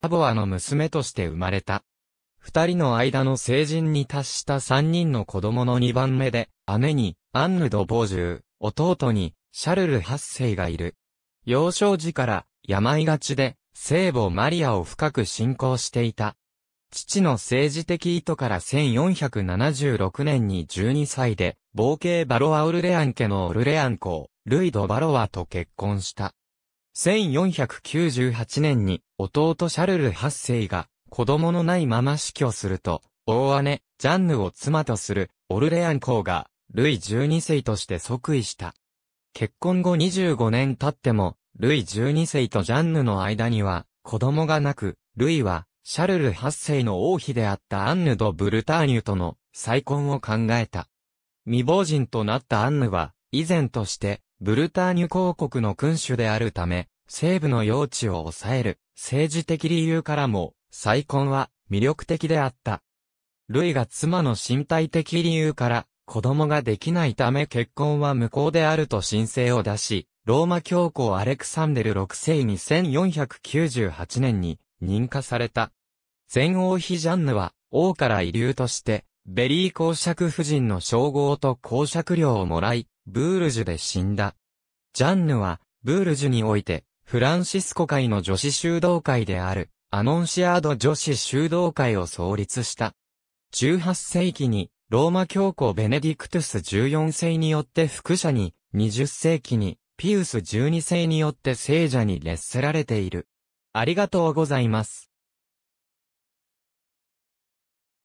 アボアの娘として生まれた。二人の間の成人に達した三人の子供の二番目で、姉に、アンヌ・ド・ボージュー、弟に、シャルル八世がいる。幼少時から、病がちで、聖母マリアを深く信仰していた。父の政治的意図から1476年に12歳で、冒険バロア・オルレアン家のオルレアン公、ルイド・バロアと結婚した。1498年に弟シャルル8世が子供のないまま死去すると、大姉、ジャンヌを妻とするオルレアン公が、ルイ12世として即位した。結婚後25年経っても、ルイ12世とジャンヌの間には子供がなく、ルイはシャルル8世の王妃であったアンヌ・ド・ブルターニュとの再婚を考えた。未亡人となったアンヌは、以前として、ブルターニュ公国の君主であるため、西部の用地を抑える政治的理由からも、再婚は魅力的であった。ルイが妻の身体的理由から、子供ができないため結婚は無効であると申請を出し、ローマ教皇アレクサンデル6世に1498年に認可された。前王妃ジャンヌは王から遺留として、ベリー公爵夫人の称号と公爵料をもらい、ブールジュで死んだ。ジャンヌは、ブールジュにおいて、フランシスコ会の女子修道会である、アノンシアード女子修道会を創立した。18世紀に、ローマ教皇ベネディクトゥス14世によって副者に、20世紀に、ピウス12世によって聖者に列せられている。ありがとうございます。